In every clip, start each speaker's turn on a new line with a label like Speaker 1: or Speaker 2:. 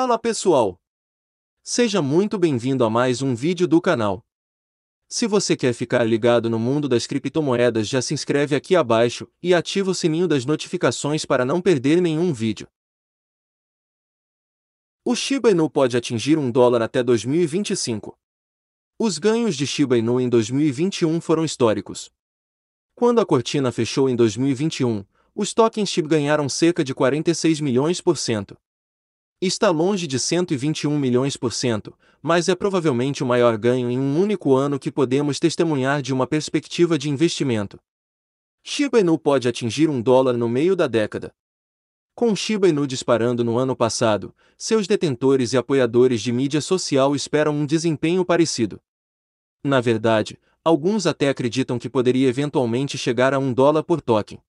Speaker 1: Fala pessoal! Seja muito bem-vindo a mais um vídeo do canal. Se você quer ficar ligado no mundo das criptomoedas já se inscreve aqui abaixo e ativa o sininho das notificações para não perder nenhum vídeo. O Shiba Inu pode atingir um dólar até 2025. Os ganhos de Shiba Inu em 2021 foram históricos. Quando a cortina fechou em 2021, os tokens SHIB ganharam cerca de 46 milhões por cento. Está longe de 121 milhões por cento, mas é provavelmente o maior ganho em um único ano que podemos testemunhar de uma perspectiva de investimento. Shiba Inu pode atingir um dólar no meio da década. Com Shiba Inu disparando no ano passado, seus detentores e apoiadores de mídia social esperam um desempenho parecido. Na verdade, alguns até acreditam que poderia eventualmente chegar a um dólar por token.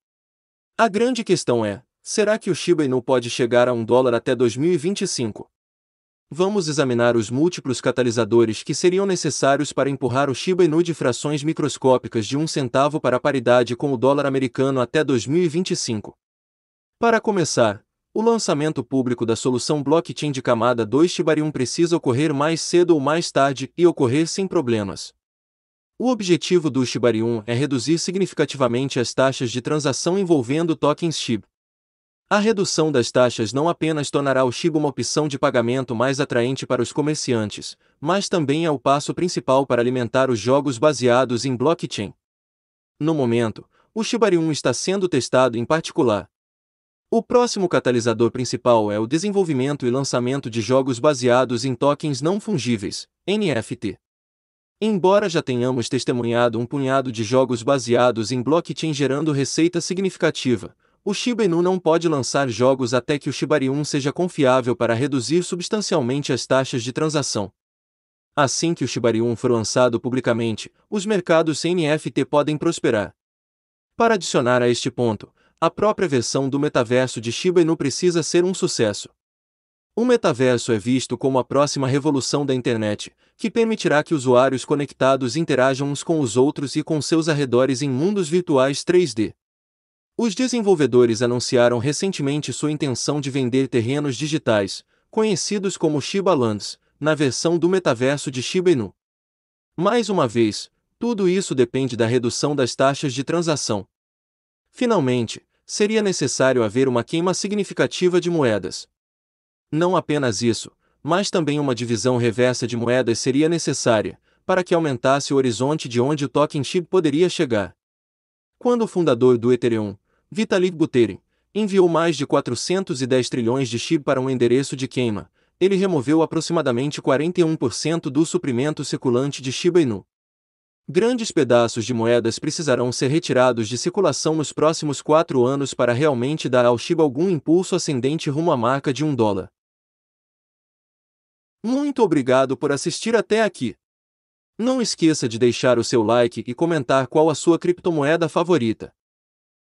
Speaker 1: A grande questão é: Será que o Shiba Inu pode chegar a um dólar até 2025? Vamos examinar os múltiplos catalisadores que seriam necessários para empurrar o Shiba Inu de frações microscópicas de um centavo para a paridade com o dólar americano até 2025. Para começar, o lançamento público da solução blockchain de camada 2 Shibarium precisa ocorrer mais cedo ou mais tarde e ocorrer sem problemas. O objetivo do Shibarium é reduzir significativamente as taxas de transação envolvendo tokens SHIB. A redução das taxas não apenas tornará o Shiba uma opção de pagamento mais atraente para os comerciantes, mas também é o passo principal para alimentar os jogos baseados em blockchain. No momento, o Shibarium está sendo testado em particular. O próximo catalisador principal é o desenvolvimento e lançamento de jogos baseados em tokens não fungíveis, NFT. Embora já tenhamos testemunhado um punhado de jogos baseados em blockchain gerando receita significativa, o Shiba Inu não pode lançar jogos até que o Shibarium seja confiável para reduzir substancialmente as taxas de transação. Assim que o Shibarium for lançado publicamente, os mercados sem NFT podem prosperar. Para adicionar a este ponto, a própria versão do metaverso de Shiba Inu precisa ser um sucesso. O metaverso é visto como a próxima revolução da internet, que permitirá que usuários conectados interajam uns com os outros e com seus arredores em mundos virtuais 3D. Os desenvolvedores anunciaram recentemente sua intenção de vender terrenos digitais, conhecidos como Shiba Lands, na versão do metaverso de Shiba Inu. Mais uma vez, tudo isso depende da redução das taxas de transação. Finalmente, seria necessário haver uma queima significativa de moedas. Não apenas isso, mas também uma divisão reversa de moedas seria necessária, para que aumentasse o horizonte de onde o token chip poderia chegar. Quando o fundador do Ethereum, Vitalik Buterin, enviou mais de 410 trilhões de SHIB para um endereço de queima. Ele removeu aproximadamente 41% do suprimento circulante de Shiba Inu. Grandes pedaços de moedas precisarão ser retirados de circulação nos próximos quatro anos para realmente dar ao Shiba algum impulso ascendente rumo à marca de um dólar. Muito obrigado por assistir até aqui. Não esqueça de deixar o seu like e comentar qual a sua criptomoeda favorita.